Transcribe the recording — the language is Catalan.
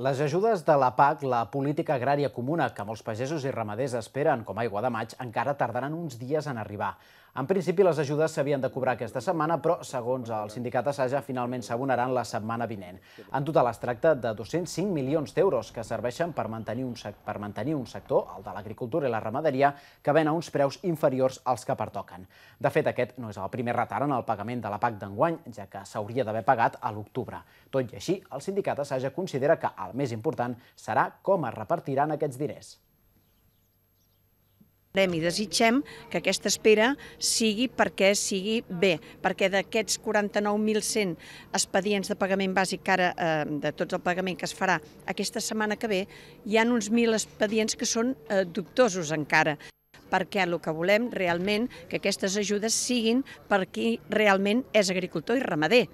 Les ajudes de la PAC, la política agrària comuna, que molts pagesos i ramaders esperen com aigua de maig, encara tardaran uns dies en arribar. En principi, les ajudes s'havien de cobrar aquesta setmana, però, segons el sindicat Assaja, finalment s'abonaran la setmana vinent. En total es tracta de 205 milions d'euros que serveixen per mantenir, un, per mantenir un sector, el de l'agricultura i la ramaderia, que ven a uns preus inferiors als que pertoquen. De fet, aquest no és el primer retard en el pagament de la PAC d'enguany, ja que s'hauria d'haver pagat a l'octubre. Tot i així, el sindicat Assaja considera que el més important serà com es repartiran aquests diners. I Desitgem que aquesta espera sigui perquè sigui bé, perquè d'aquests 49.100 expedients de pagament bàsic que ara, eh, de tots el pagament que es farà aquesta setmana que ve, hi han uns 1.000 expedients que són eh, dubtosos encara perquè el que volem realment que aquestes ajudes siguin per qui realment és agricultor i ramader.